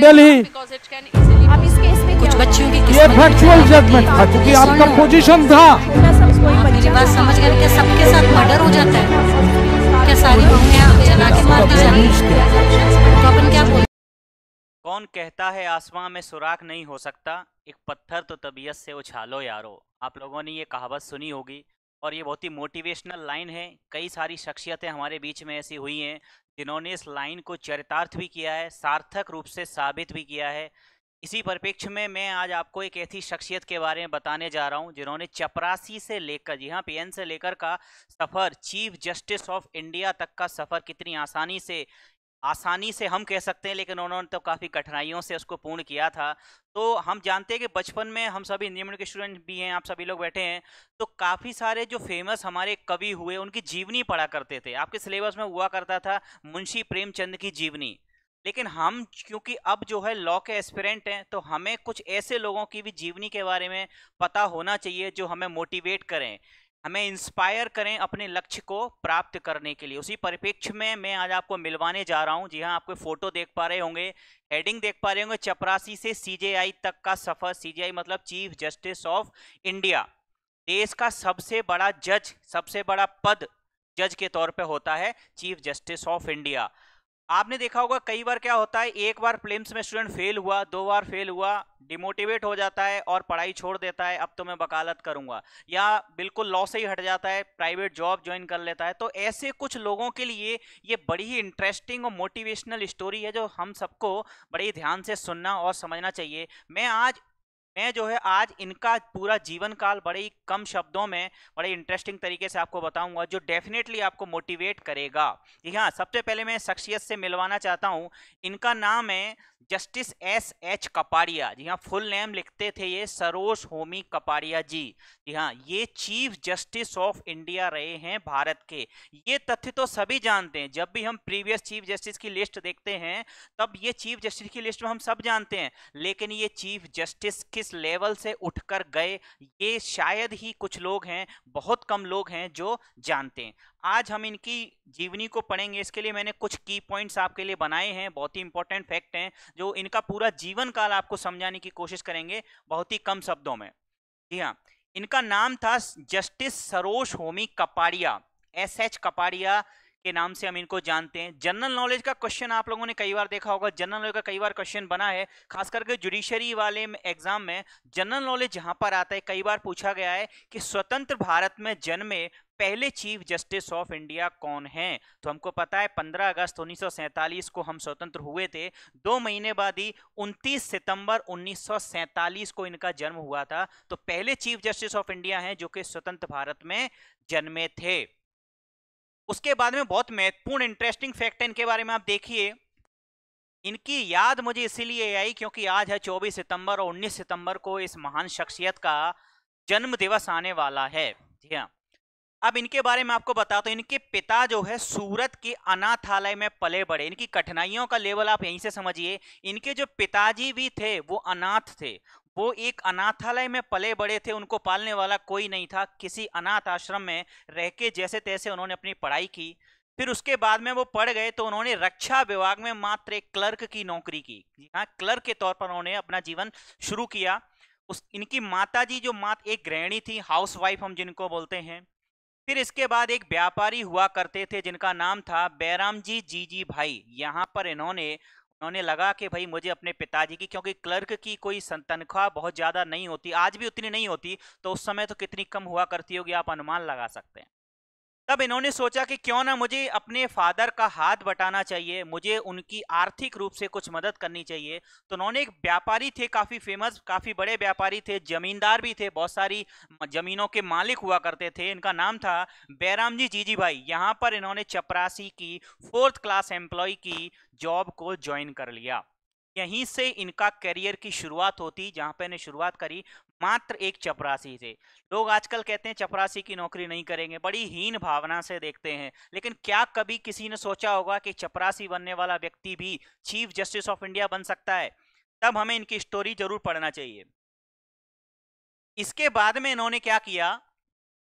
from Delhi कुछ बच्चियों की ये फैक्चुअल जजमेंट था क्योंकि आपका पोजीशन था मेरी बात समझ करके सबके साथ मर्डर हो जाता है क्या सारी बहुएं के मार दी तो अपन क्या बोल कौन कहता है आसमां में सुराख नहीं हो सकता एक पत्थर तो तबीयत से उछालो यारो आप लोगों ने ये कहावत सुनी होगी और ये बहुत ही मोटिवेशनल लाइन है कई सारी शख्सियतें हमारे बीच में ऐसी हुई हैं जिन्होंने इस लाइन को चरितार्थ भी किया है सार्थक रूप से साबित भी किया है इसी परिप्रेक्ष्य में मैं आज आपको एक ऐसी शख्सियत के बारे में बताने जा रहा हूं जिन्होंने चपरासी से लेकर जी हाँ पीएन से लेकर का सफ़र चीफ जस्टिस ऑफ इंडिया तक का सफ़र कितनी आसानी से आसानी से हम कह सकते हैं लेकिन उन्होंने तो काफ़ी कठिनाइयों से उसको पूर्ण किया था तो हम जानते हैं कि बचपन में हम सभी इंजीनियरिंग के स्टूडेंट भी हैं आप सभी लोग बैठे हैं तो काफ़ी सारे जो फेमस हमारे कवि हुए उनकी जीवनी पढ़ा करते थे आपके सिलेबस में हुआ करता था मुंशी प्रेमचंद की जीवनी लेकिन हम क्योंकि अब जो है लॉ के एस्पिरेंट हैं तो हमें कुछ ऐसे लोगों की भी जीवनी के बारे में पता होना चाहिए जो हमें मोटिवेट करें हमें इंस्पायर करें अपने लक्ष्य को प्राप्त करने के लिए उसी परिप्रेक्ष्य में मैं आज आपको मिलवाने जा रहा हूं जी हाँ आपको फोटो देख पा रहे होंगे हेडिंग देख पा रहे होंगे चपरासी से सीजेआई तक का सफर सीजेआई मतलब चीफ जस्टिस ऑफ इंडिया देश का सबसे बड़ा जज सबसे बड़ा पद जज के तौर पे होता है चीफ जस्टिस ऑफ इंडिया आपने देखा होगा कई बार क्या होता है एक बार प्लेम्स में स्टूडेंट फेल हुआ दो बार फेल हुआ डिमोटिवेट हो जाता है और पढ़ाई छोड़ देता है अब तो मैं वकालत करूंगा या बिल्कुल लॉ से ही हट जाता है प्राइवेट जॉब ज्वाइन कर लेता है तो ऐसे कुछ लोगों के लिए ये बड़ी ही इंटरेस्टिंग और मोटिवेशनल स्टोरी है जो हम सबको बड़े ध्यान से सुनना और समझना चाहिए मैं आज मैं जो है आज इनका पूरा जीवन काल बड़े ही कम शब्दों में बड़े इंटरेस्टिंग तरीके से आपको बताऊंगा जो डेफिनेटली आपको मोटिवेट करेगा जी हाँ सबसे पहले मैं शख्सियत से मिलवाना चाहता हूँ इनका नाम है जस्टिस एस एच कपाड़िया जी हाँ फुल नेम लिखते थे ये सरोज होमी कपाड़िया जी जी हाँ ये चीफ जस्टिस ऑफ इंडिया रहे हैं भारत के ये तथ्य तो सभी जानते हैं जब भी हम प्रीवियस चीफ जस्टिस की लिस्ट देखते हैं तब ये चीफ जस्टिस की लिस्ट में हम सब जानते हैं लेकिन ये चीफ जस्टिस के किस लेवल से उठकर गए ये शायद ही कुछ लोग हैं बहुत कम लोग हैं जो जानते हैं आज हम इनकी जीवनी को पढ़ेंगे इसके लिए मैंने कुछ की पॉइंट्स आपके लिए बनाए हैं बहुत ही इंपॉर्टेंट फैक्ट हैं जो इनका पूरा जीवन काल आपको समझाने की कोशिश करेंगे बहुत ही कम शब्दों में जी हाँ इनका नाम था justice Sarosh Homi Kapadia S H Kapadia के नाम से हम इनको जानते हैं जनरल नॉलेज का क्वेश्चन आप लोगों ने कई बार देखा होगा जनरल नॉलेज का कई बार क्वेश्चन बना है खास करके जुडिशरी वाले एग्जाम में जनरल नॉलेज यहाँ पर आता है कई बार पूछा गया है कि स्वतंत्र भारत में जन्मे पहले चीफ जस्टिस ऑफ इंडिया कौन हैं तो हमको पता है 15 अगस्त 1947 को हम स्वतंत्र हुए थे दो महीने बाद ही 29 सितंबर 1947 को इनका जन्म हुआ था तो पहले चीफ जस्टिस ऑफ इंडिया हैं जो कि स्वतंत्र भारत में जन्मे थे उसके बाद में बहुत महत्वपूर्ण इंटरेस्टिंग फैक्ट है इनके बारे में आप देखिए इनकी याद मुझे इसीलिए आई क्योंकि आज है 24 सितंबर और 19 सितंबर को इस महान शख्सियत का जन्म दिवस आने वाला है जी हाँ अब इनके बारे में आपको बता तो इनके पिता जो है सूरत के अनाथालय में पले बड़े इनकी कठिनाइयों का लेवल आप यहीं से समझिए इनके जो पिताजी भी थे वो अनाथ थे वो एक अनाथालय में पले बड़े थे उनको पालने वाला कोई नहीं था किसी अनाथ आश्रम में रह के जैसे तैसे उन्होंने अपनी पढ़ाई की फिर उसके बाद में वो पढ़ गए तो उन्होंने रक्षा विभाग में मात्र एक क्लर्क की नौकरी की हाँ क्लर्क के तौर पर उन्होंने अपना जीवन शुरू किया उस इनकी माता जी जो मात एक गृहिणी थी हाउस हम जिनको बोलते हैं फिर इसके बाद एक व्यापारी हुआ करते थे जिनका नाम था बैराम जी जी जी भाई यहाँ पर इन्होंने उन्होंने लगा कि भाई मुझे अपने पिताजी की क्योंकि क्लर्क की कोई तनख्वाह बहुत ज़्यादा नहीं होती आज भी उतनी नहीं होती तो उस समय तो कितनी कम हुआ करती होगी आप अनुमान लगा सकते हैं तब इन्होंने सोचा कि क्यों ना मुझे अपने फादर का हाथ बटाना चाहिए मुझे उनकी आर्थिक रूप से कुछ मदद करनी चाहिए तो उन्होंने एक व्यापारी थे काफ़ी फेमस काफ़ी बड़े व्यापारी थे जमींदार भी थे बहुत सारी जमीनों के मालिक हुआ करते थे इनका नाम था बैराम जी जीजी भाई यहाँ पर इन्होंने चपरासी की फोर्थ क्लास एम्प्लॉय की जॉब को ज्वाइन कर लिया यहीं से इनका करियर की शुरुआत होती जहां पे इन्हें शुरुआत करी मात्र एक चपरासी से लोग आजकल कहते हैं चपरासी की नौकरी नहीं करेंगे बड़ी हीन भावना से देखते हैं लेकिन क्या कभी किसी ने सोचा होगा कि चपरासी बनने वाला व्यक्ति भी चीफ जस्टिस ऑफ इंडिया बन सकता है तब हमें इनकी स्टोरी जरूर पढ़ना चाहिए इसके बाद में इन्होंने क्या किया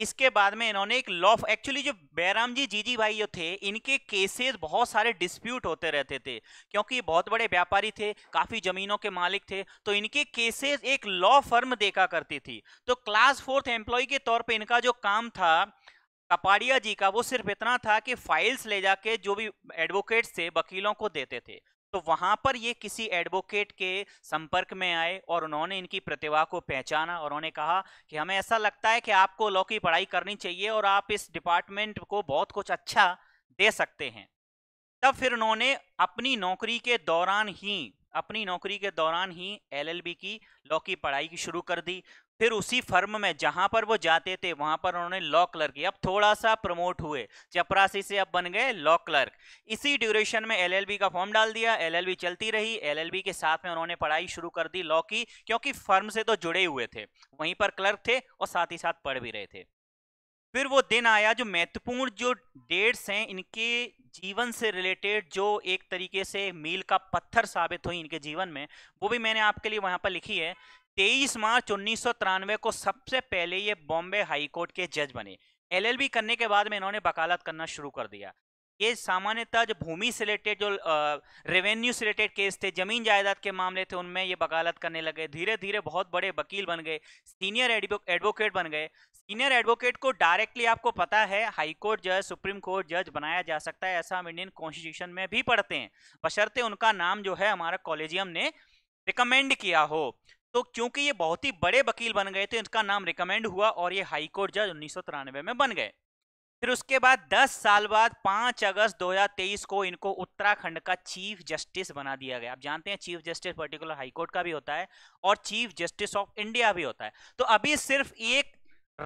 इसके बाद में इन्होंने एक लॉ एक्चुअली जो बैराम जी जीजी भाई जो थे इनके केसेस बहुत सारे डिस्प्यूट होते रहते थे क्योंकि ये बहुत बड़े व्यापारी थे काफ़ी ज़मीनों के मालिक थे तो इनके केसेस एक लॉ फर्म देखा करती थी तो क्लास फोर्थ एम्प्लॉय के तौर पर इनका जो काम था कपाड़िया जी का वो सिर्फ इतना था कि फाइल्स ले जाके जो भी एडवोकेट्स थे वकीलों को देते थे तो वहां पर ये किसी एडवोकेट के संपर्क में आए और उन्होंने इनकी प्रतिभा को पहचाना और उन्होंने कहा कि हमें ऐसा लगता है कि आपको लॉ की पढ़ाई करनी चाहिए और आप इस डिपार्टमेंट को बहुत कुछ अच्छा दे सकते हैं तब फिर उन्होंने अपनी नौकरी के दौरान ही अपनी नौकरी के दौरान ही एलएलबी की लॉ की पढ़ाई की शुरू कर दी फिर उसी फर्म में जहां पर वो जाते थे वहां पर उन्होंने लॉ क्लर्क अब थोड़ा सा प्रमोट हुए चपरासी से अब बन गए लॉ क्लर्क इसी ड्यूरेशन में एलएलबी का फॉर्म डाल दिया एलएलबी चलती रही एलएलबी के साथ में उन्होंने पढ़ाई शुरू कर दी लॉ की क्योंकि फर्म से तो जुड़े हुए थे वहीं पर क्लर्क थे और साथ ही साथ पढ़ भी रहे थे फिर वो दिन आया जो महत्वपूर्ण जो डेट्स हैं इनके जीवन से रिलेटेड जो एक तरीके से मील का पत्थर साबित हुई इनके जीवन में वो भी मैंने आपके लिए वहाँ पर लिखी है तेईस मार्च उन्नीस को सबसे पहले ये बॉम्बे हाईकोर्ट के जज बने एलएलबी करने के बाद में इन्होंने वकालत करना शुरू कर दिया ये सामान्यतः जो भूमि से रिलेटेड जो रेवेन्यू से रिलेटेड केस थे जमीन जायदाद के मामले थे उनमें ये वकालत करने लगे धीरे धीरे बहुत बड़े वकील बन गए सीनियर एडवोकेट बन गए सीनियर एडवोकेट को डायरेक्टली आपको पता है हाई कोर्ट जज सुप्रीम कोर्ट जज बनाया जा सकता है ऐसा हम इंडियन कॉन्स्टिट्यूशन में भी पढ़ते हैं बशर्ते उनका नाम जो है हमारा कॉलेजियम ने रिकमेंड किया हो तो क्योंकि ये बहुत ही बड़े वकील बन गए तो इनका नाम रिकमेंड हुआ और ये हाईकोर्ट जज उन्नीस में बन गए फिर उसके बाद 10 साल बाद 5 अगस्त 2023 को इनको उत्तराखंड का चीफ जस्टिस बना दिया गया आप जानते हैं चीफ जस्टिस पर्टिकुलर हाईकोर्ट का भी होता है और चीफ जस्टिस ऑफ इंडिया भी होता है तो अभी सिर्फ एक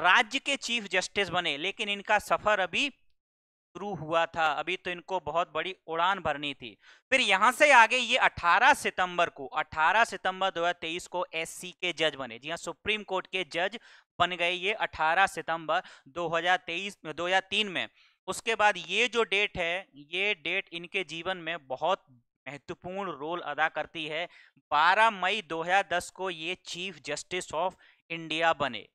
राज्य के चीफ जस्टिस बने लेकिन इनका सफर अभी शुरू हुआ था अभी तो इनको बहुत बड़ी उड़ान भरनी थी फिर यहां से आगे ये 18 सितंबर को 18 सितंबर 2023 को एससी के जज बने जी हाँ सुप्रीम कोर्ट के जज बन गए ये 18 सितंबर 2023 2003 में उसके बाद ये जो डेट है ये डेट इनके जीवन में बहुत महत्वपूर्ण रोल अदा करती है 12 मई 2010 को ये चीफ जस्टिस ऑफ इंडिया बने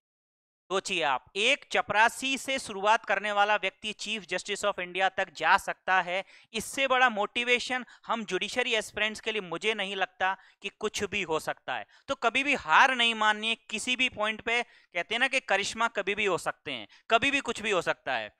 सोचिए आप एक चपरासी से शुरुआत करने वाला व्यक्ति चीफ जस्टिस ऑफ इंडिया तक जा सकता है इससे बड़ा मोटिवेशन हम जुडिशरी एस्पिरेंट्स के लिए मुझे नहीं लगता कि कुछ भी हो सकता है तो कभी भी हार नहीं माननी किसी भी पॉइंट पे कहते हैं ना कि करिश्मा कभी भी हो सकते हैं कभी भी कुछ भी हो सकता है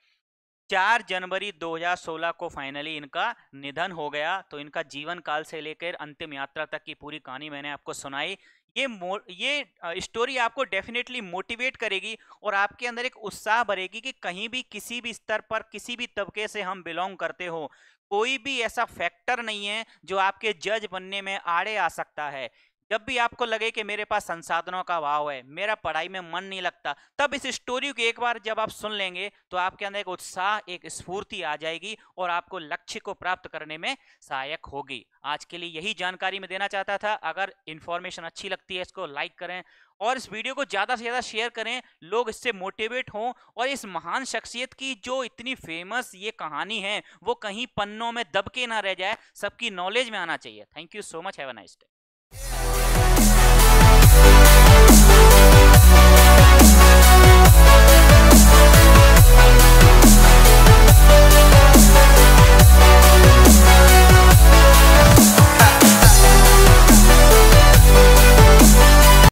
चार जनवरी 2016 को फाइनली इनका निधन हो गया तो इनका जीवन काल से लेकर अंतिम यात्रा तक की पूरी कहानी मैंने आपको सुनाई ये मो ये स्टोरी आपको डेफिनेटली मोटिवेट करेगी और आपके अंदर एक उत्साह भरेगी कि कहीं भी किसी भी स्तर पर किसी भी तबके से हम बिलोंग करते हो कोई भी ऐसा फैक्टर नहीं है जो आपके जज बनने में आड़े आ सकता है जब भी आपको लगे कि मेरे पास संसाधनों का अभाव है मेरा पढ़ाई में मन नहीं लगता तब इस स्टोरी को एक बार जब आप सुन लेंगे तो आपके अंदर एक उत्साह एक स्फूर्ति आ जाएगी और आपको लक्ष्य को प्राप्त करने में सहायक होगी आज के लिए यही जानकारी मैं देना चाहता था अगर इन्फॉर्मेशन अच्छी लगती है इसको लाइक करें और इस वीडियो को ज़्यादा से ज़्यादा शेयर करें लोग इससे मोटिवेट हों और इस महान शख्सियत की जो इतनी फेमस ये कहानी है वो कहीं पन्नों में दबके ना रह जाए सबकी नॉलेज में आना चाहिए thank you so much have a nice day